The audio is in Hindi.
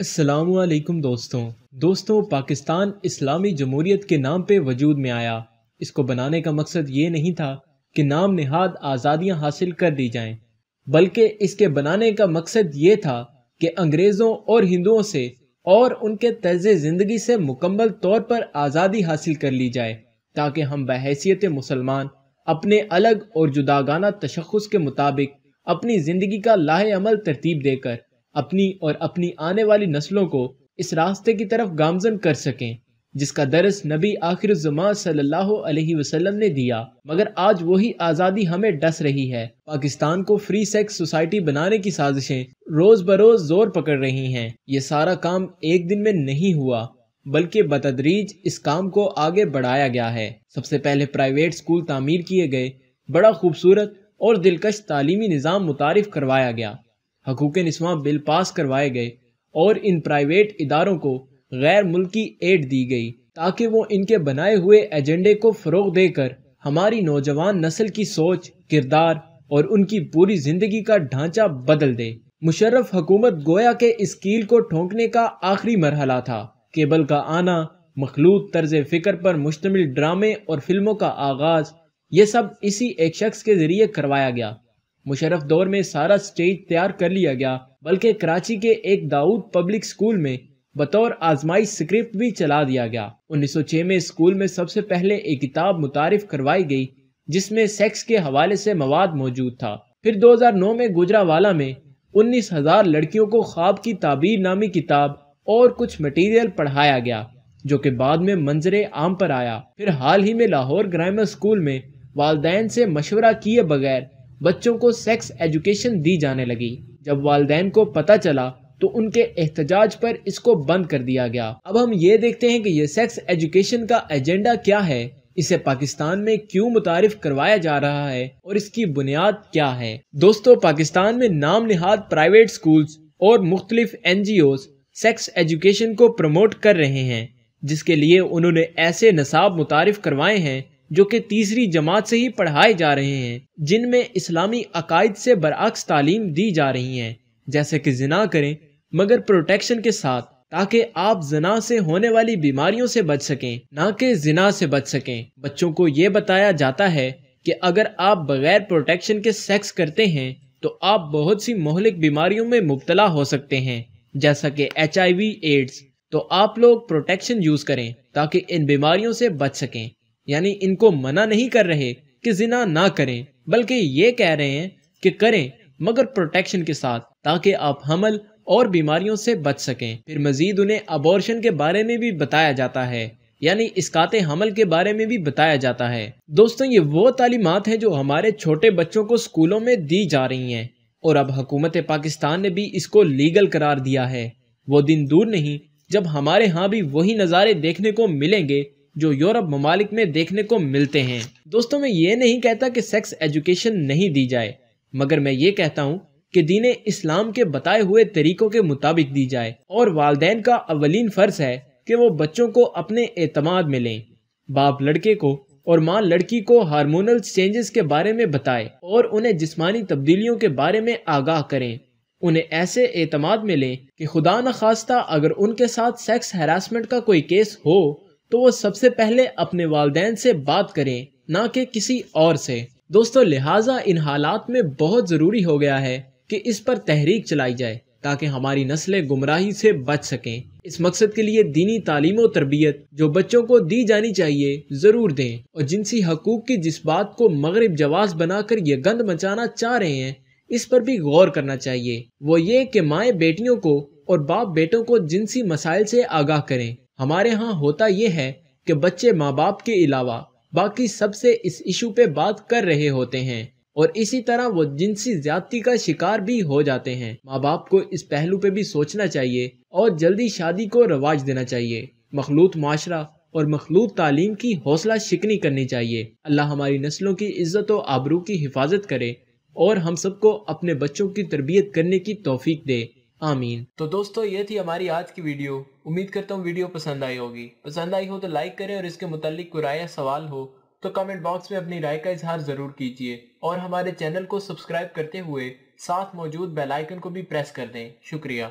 असलकुम दोस्तों दोस्तों पाकिस्तान इस्लामी जमहूरीत के नाम पे वजूद में आया इसको बनाने का मकसद ये नहीं था कि नाम नहाद आज़ादियाँ हासिल कर दी जाएं, बल्कि इसके बनाने का मकसद ये था कि अंग्रेज़ों और हिंदुओं से और उनके तर्ज ज़िंदगी से मुकम्मल तौर पर आज़ादी हासिल कर ली जाए ताकि हम बहसीत मुसलमान अपने अलग और जुदागाना तशखस के मुताबिक अपनी ज़िंदगी का लाह अमल तरतीब देकर अपनी और अपनी आने वाली नस्लों को इस रास्ते की तरफ गामजन कर सकें जिसका दरस नबी आखिर जुमा सल्लल्लाहु अलैहि वसल्लम ने दिया मगर आज वही आज़ादी हमें डस रही है पाकिस्तान को फ्री सेक्स सोसाइटी बनाने की साजिशें रोज़ बरोज़ जोर पकड़ रही हैं ये सारा काम एक दिन में नहीं हुआ बल्कि बतदरीज इस काम को आगे बढ़ाया गया है सबसे पहले प्राइवेट स्कूल तामीर किए गए बड़ा खूबसूरत और दिलकश तालीमी निज़ाम मुतारफ़ करवाया गया हकूक नस्वा बिल पास करवाए गए और इन प्राइवेट इदारों को गैर मुल्की एड दी गई ताकि वो इनके बनाए हुए एजेंडे को फ़रोग देकर हमारी नौजवान नस्ल की सोच किरदार और उनकी पूरी ज़िंदगी का ढांचा बदल दे मुशर्रफ हुकूमत गोया के इस कील को ठोंकने का आखिरी मरहला था केबल का आना मखलूत तर्ज फ़िक्र पर मुश्तमिल ड्रामे और फिल्मों का आगाज़ ये सब इसी एक शख्स के ज़रिए करवाया गया मुशरफ दौर में सारा स्टेज तैयार कर लिया गया बल्कि कराची के एक दाऊद पब्लिक स्कूल में बतौर आजमाई स्क्रिप्ट भी चला दिया गया 1906 में स्कूल में सबसे पहले एक किताब मुतारफ करवाई गई जिसमें सेक्स के हवाले से मवाद मौजूद था फिर 2009 में गुजरावाला में उन्नीस हजार लड़कियों को ख्वाब की ताबीर नामी किताब और कुछ मटेरियल पढ़ाया गया जो कि बाद में मंजर आम पर आया फिर हाल ही में लाहौर ग्रामर स्कूल में वालदेन से मशवरा किए बगैर बच्चों को सेक्स एजुकेशन दी जाने लगी जब वालदेन को पता चला तो उनके एहतजाज पर इसको बंद कर दिया गया अब हम ये देखते हैं कि ये सेक्स एजुकेशन का एजेंडा क्या है इसे पाकिस्तान में क्यों मुतारफ करवाया जा रहा है और इसकी बुनियाद क्या है दोस्तों पाकिस्तान में नाम निहाद प्राइवेट स्कूल्स और मुख्तलिफ एन सेक्स एजुकेशन को प्रमोट कर रहे हैं जिसके लिए उन्होंने ऐसे नसाब मुतारफ करवाए हैं जो कि तीसरी जमात से ही पढ़ाए जा रहे हैं जिनमें इस्लामी अकायद से बरअक्स तालीम दी जा रही है जैसे कि जना करें मगर प्रोटेक्शन के साथ ताकि आप जना से होने वाली बीमारियों से बच सकें ना कि जना से बच सकें बच्चों को ये बताया जाता है कि अगर आप बगैर प्रोटेक्शन के सेक्स करते हैं तो आप बहुत सी मोहलिक बीमारियों में मुबतला हो सकते हैं जैसा कि एच एड्स तो आप लोग प्रोटेक्शन यूज़ करें ताकि इन बीमारियों से बच सकें यानी इनको मना नहीं कर रहे कि जिना ना करें बल्कि ये कह रहे हैं कि करें मगर प्रोटेक्शन के साथ ताकि आप हमल और बीमारियों से बच सकें फिर मजीद उन्हें अबॉर्शन के बारे में भी बताया जाता है यानी इसकात हमल के बारे में भी बताया जाता है दोस्तों ये वो तालीमत हैं जो हमारे छोटे बच्चों को स्कूलों में दी जा रही हैं और अब हुकूमत पाकिस्तान ने भी इसको लीगल करार दिया है वो दिन दूर नहीं जब हमारे यहाँ भी वही नज़ारे देखने को मिलेंगे जो यूरोप ममालिक में देखने को मिलते हैं दोस्तों मैं ये नहीं कहता कि सेक्स एजुकेशन नहीं दी जाए मगर मैं ये कहता हूँ कि दीन इस्लाम के बताए हुए तरीकों के मुताबिक दी जाए और वालदेन का अवलिन फ़र्ज है कि वो बच्चों को अपने एतमाद में लें बाप लड़के को और माँ लड़की को हार्मोनल चेंजेस के बारे में बताए और उन्हें जिस्मानी तब्दीलियों के बारे में आगाह करें उन्हें ऐसे एतमाद में लें कि खुदा न खास्ता अगर उनके साथ सेक्स हरासमेंट का कोई केस हो तो वो सबसे पहले अपने वालदेन से बात करें ना कि किसी और से दोस्तों लिहाजा इन हालात में बहुत ज़रूरी हो गया है कि इस पर तहरीक चलाई जाए ताकि हमारी नस्लें गुमराही से बच सकें इस मकसद के लिए दीनी तालीम और तरबियत जो बच्चों को दी जानी चाहिए ज़रूर दें और जिनसी हकूक़ की जिस बात को मगरब जवाब बनाकर ये गंद मचाना चाह रहे हैं इस पर भी गौर करना चाहिए वो ये कि माएँ बेटियों को और बाप बेटों को जिनसी मसाइल से आगाह करें हमारे यहाँ होता ये है कि बच्चे माँ बाप के अलावा बाकी सबसे इस इशू पे बात कर रहे होते हैं और इसी तरह वो जिनसी ज्यादती का शिकार भी हो जाते हैं माँ बाप को इस पहलू पे भी सोचना चाहिए और जल्दी शादी को रवाज देना चाहिए मखलूत माशरा और मखलूत तालीम की हौसला शिकनी करनी चाहिए अल्लाह हमारी नस्लों की इज्जत और आबरू की हिफाजत करे और हम सबको अपने बच्चों की तरबियत करने की तोफीक दे आमीन तो दोस्तों ये थी हमारी आज की वीडियो उम्मीद करता हूँ वीडियो पसंद आई होगी पसंद आई हो तो लाइक करें और इसके मुतालिक कोई राय सवाल हो तो कमेंट बॉक्स में अपनी राय का इजहार ज़रूर कीजिए और हमारे चैनल को सब्सक्राइब करते हुए साथ मौजूद बेल आइकन को भी प्रेस कर दें शुक्रिया